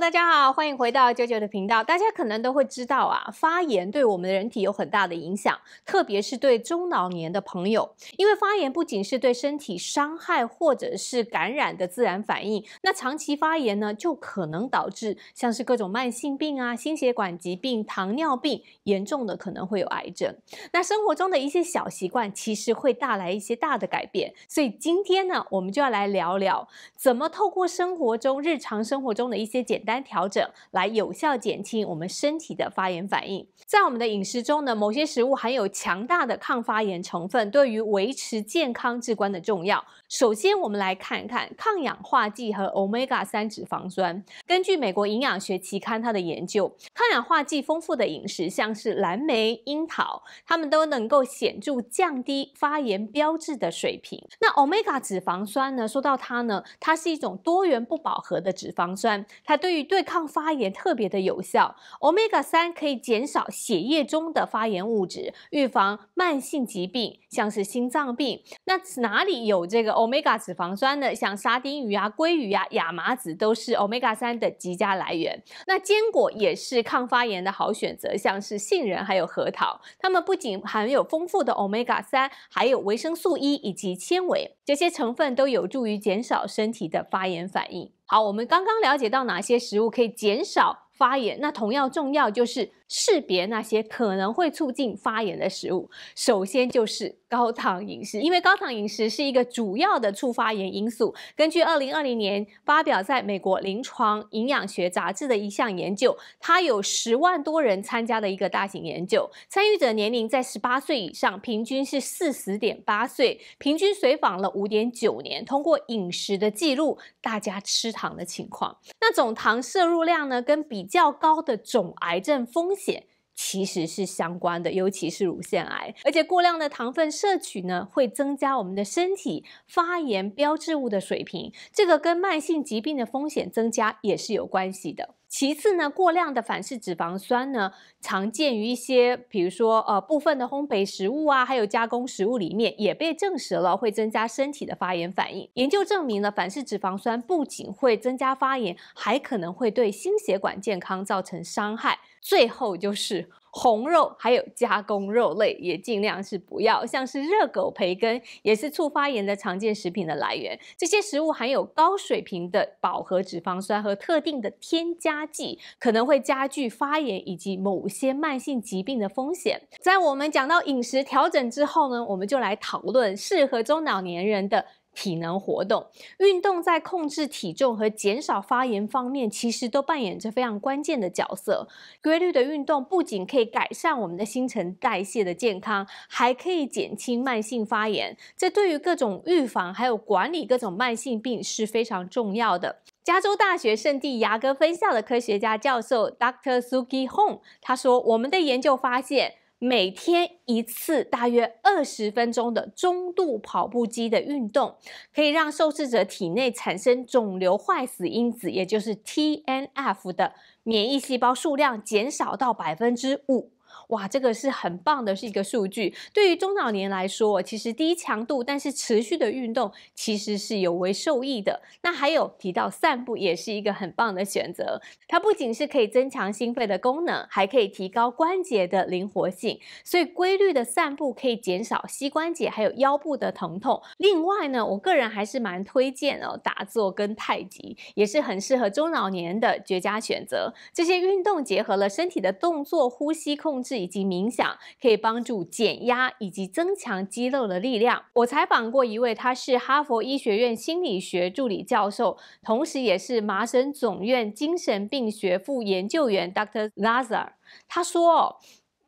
大家好，欢迎回到九九的频道。大家可能都会知道啊，发炎对我们的人体有很大的影响，特别是对中老年的朋友，因为发炎不仅是对身体伤害或者是感染的自然反应，那长期发炎呢，就可能导致像是各种慢性病啊、心血管疾病、糖尿病，严重的可能会有癌症。那生活中的一些小习惯，其实会带来一些大的改变。所以今天呢，我们就要来聊聊，怎么透过生活中日常生活中的一些简单调整来有效减轻我们身体的发炎反应。在我们的饮食中呢，某些食物含有强大的抗发炎成分，对于维持健康至关的重要。首先，我们来看一看抗氧化剂和 omega 三脂肪酸。根据美国营养学期刊它的研究，抗氧化剂丰富的饮食，像是蓝莓、樱桃，它们都能够显著降低发炎标志的水平。那 omega 脂肪酸呢？说到它呢，它是一种多元不饱和的脂肪酸，它对对对抗发炎特别的有效，Omega 三可以减少血液中的发炎物质，预防慢性疾病，像是心脏病。那哪里有这个 Omega 脂肪酸呢？像沙丁鱼啊、鲑鱼啊、亚麻籽都是 Omega 三的极佳来源。那坚果也是抗发炎的好选择，像是杏仁还有核桃，它们不仅含有丰富的 Omega 三，还有维生素 E 以及纤维，这些成分都有助于减少身体的发炎反应。好，我们刚刚了解到哪些食物可以减少发炎？那同样重要就是。识别那些可能会促进发炎的食物，首先就是高糖饮食，因为高糖饮食是一个主要的促发炎因素。根据2020年发表在美国临床营养学杂志的一项研究，它有十万多人参加的一个大型研究，参与者年龄在18岁以上，平均是40.8岁，平均随访了5.9年。通过饮食的记录，大家吃糖的情况，那种糖摄入量呢，跟比较高的总癌症风。险其实是相关的，尤其是乳腺癌，而且过量的糖分摄取呢，会增加我们的身体发炎标志物的水平，这个跟慢性疾病的风险增加也是有关系的。其次呢，过量的反式脂肪酸呢，常见于一些，比如说呃部分的烘焙食物啊，还有加工食物里面，也被证实了会增加身体的发炎反应。研究证明了反式脂肪酸不仅会增加发炎，还可能会对心血管健康造成伤害。最后就是。红肉还有加工肉类也尽量是不要，像是热狗、培根，也是促发炎的常见食品的来源。这些食物含有高水平的饱和脂肪酸和特定的添加剂，可能会加剧发炎以及某些慢性疾病的风险。在我们讲到饮食调整之后呢，我们就来讨论适合中老年人的。体能活动、运动在控制体重和减少发炎方面，其实都扮演着非常关键的角色。规律的运动不仅可以改善我们的新陈代谢的健康，还可以减轻慢性发炎。这对于各种预防还有管理各种慢性病是非常重要的。加州大学圣地牙哥分校的科学家教授 Dr. Suki Hong 他说：“我们的研究发现。”每天一次，大约二十分钟的中度跑步机的运动，可以让受试者体内产生肿瘤坏死因子，也就是 TNF 的免疫细胞数量减少到百分之五。哇，这个是很棒的，是一个数据。对于中老年来说，其实低强度但是持续的运动其实是有为受益的。那还有提到散步也是一个很棒的选择，它不仅是可以增强心肺的功能，还可以提高关节的灵活性。所以规律的散步可以减少膝关节还有腰部的疼痛。另外呢，我个人还是蛮推荐哦，打坐跟太极也是很适合中老年的绝佳选择。这些运动结合了身体的动作、呼吸控制。以及冥想可以帮助减压以及增强肌肉的力量。我采访过一位，他是哈佛医学院心理学助理教授，同时也是麻省总院精神病学副研究员 Dr. Lazar。他说。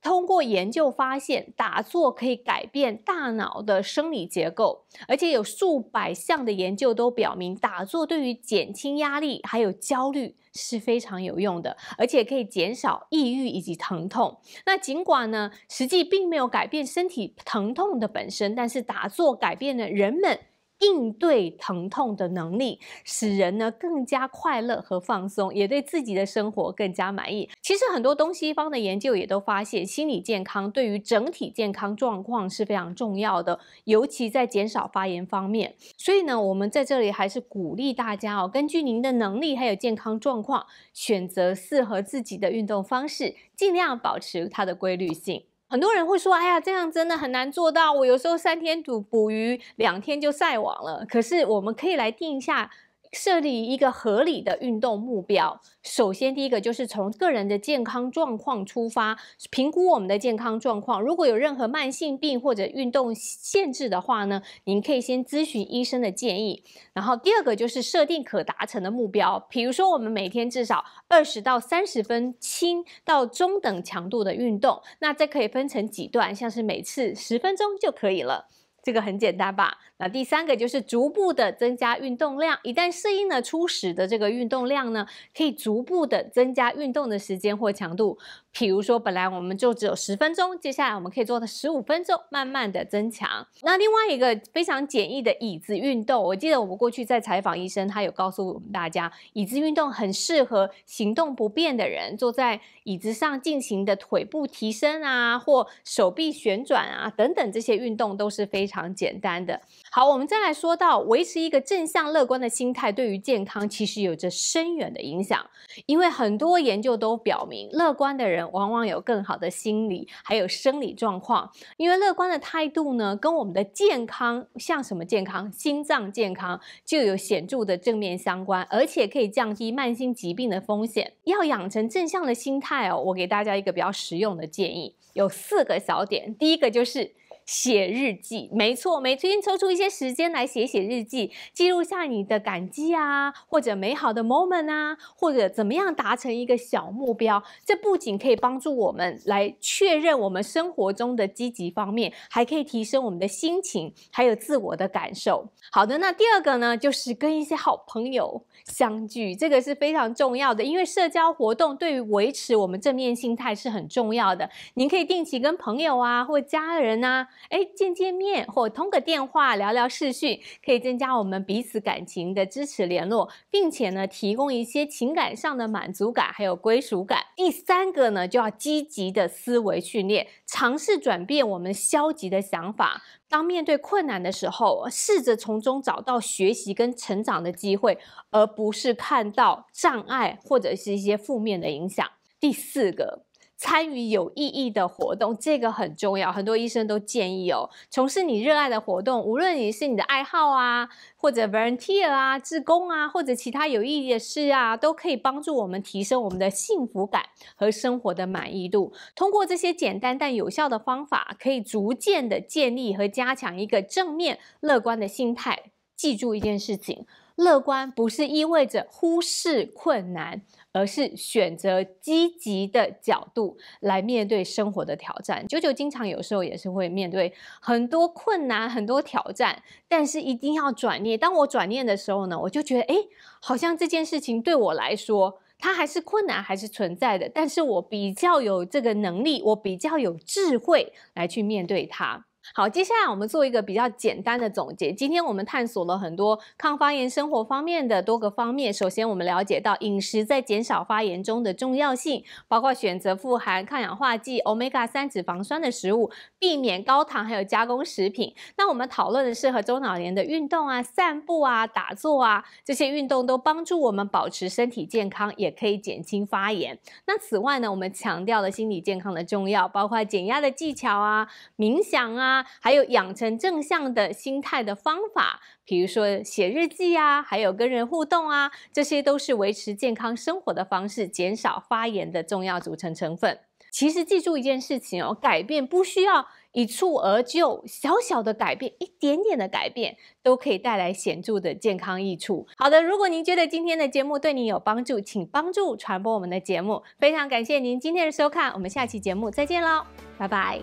通过研究发现，打坐可以改变大脑的生理结构，而且有数百项的研究都表明，打坐对于减轻压力还有焦虑是非常有用的，而且可以减少抑郁以及疼痛。那尽管呢，实际并没有改变身体疼痛的本身，但是打坐改变了人们。应对疼痛的能力，使人呢更加快乐和放松，也对自己的生活更加满意。其实很多东西方的研究也都发现，心理健康对于整体健康状况是非常重要的，尤其在减少发炎方面。所以呢，我们在这里还是鼓励大家哦，根据您的能力还有健康状况，选择适合自己的运动方式，尽量保持它的规律性。很多人会说：“哎呀，这样真的很难做到。我有时候三天捕捕鱼，两天就晒网了。可是我们可以来定一下。”设立一个合理的运动目标，首先第一个就是从个人的健康状况出发，评估我们的健康状况。如果有任何慢性病或者运动限制的话呢，您可以先咨询医生的建议。然后第二个就是设定可达成的目标，比如说我们每天至少二十到三十分轻到中等强度的运动，那这可以分成几段，像是每次十分钟就可以了。这个很简单吧？那第三个就是逐步的增加运动量。一旦适应了初始的这个运动量呢，可以逐步的增加运动的时间或强度。比如说，本来我们就只有十分钟，接下来我们可以做的十五分钟，慢慢的增强。那另外一个非常简易的椅子运动，我记得我们过去在采访医生，他有告诉我们大家，椅子运动很适合行动不便的人，坐在椅子上进行的腿部提升啊，或手臂旋转啊等等这些运动都是非常简单的。好，我们再来说到维持一个正向乐观的心态，对于健康其实有着深远的影响，因为很多研究都表明，乐观的人。往往有更好的心理，还有生理状况，因为乐观的态度呢，跟我们的健康，像什么健康、心脏健康，就有显著的正面相关，而且可以降低慢性疾病的风险。要养成正向的心态哦，我给大家一个比较实用的建议，有四个小点。第一个就是。写日记，没错，每天抽出一些时间来写写日记，记录下你的感激啊，或者美好的 moment 啊，或者怎么样达成一个小目标，这不仅可以帮助我们来确认我们生活中的积极方面，还可以提升我们的心情，还有自我的感受。好的，那第二个呢，就是跟一些好朋友相聚，这个是非常重要的，因为社交活动对于维持我们正面心态是很重要的。您可以定期跟朋友啊，或家人啊。哎，见见面或通个电话，聊聊视讯，可以增加我们彼此感情的支持联络，并且呢，提供一些情感上的满足感，还有归属感。第三个呢，就要积极的思维训练，尝试转变我们消极的想法。当面对困难的时候，试着从中找到学习跟成长的机会，而不是看到障碍或者是一些负面的影响。第四个。参与有意义的活动，这个很重要。很多医生都建议哦，从事你热爱的活动，无论你是你的爱好啊，或者 volunteer 啊、志工啊，或者其他有意义的事啊，都可以帮助我们提升我们的幸福感和生活的满意度。通过这些简单但有效的方法，可以逐渐的建立和加强一个正面、乐观的心态。记住一件事情。乐观不是意味着忽视困难，而是选择积极的角度来面对生活的挑战。九九经常有时候也是会面对很多困难、很多挑战，但是一定要转念。当我转念的时候呢，我就觉得，哎，好像这件事情对我来说，它还是困难，还是存在的，但是我比较有这个能力，我比较有智慧来去面对它。好，接下来我们做一个比较简单的总结。今天我们探索了很多抗发炎生活方面的多个方面。首先，我们了解到饮食在减少发炎中的重要性，包括选择富含抗氧化剂、omega-3 脂肪酸的食物，避免高糖还有加工食品。那我们讨论的是和中老年的运动啊、散步啊、打坐啊这些运动都帮助我们保持身体健康，也可以减轻发炎。那此外呢，我们强调了心理健康的重要，包括减压的技巧啊、冥想啊。还有养成正向的心态的方法，比如说写日记啊，还有跟人互动啊，这些都是维持健康生活的方式，减少发炎的重要组成成分。其实记住一件事情哦，改变不需要一蹴而就，小小的改变，一点点的改变，都可以带来显著的健康益处。好的，如果您觉得今天的节目对您有帮助，请帮助传播我们的节目。非常感谢您今天的收看，我们下期节目再见喽，拜拜。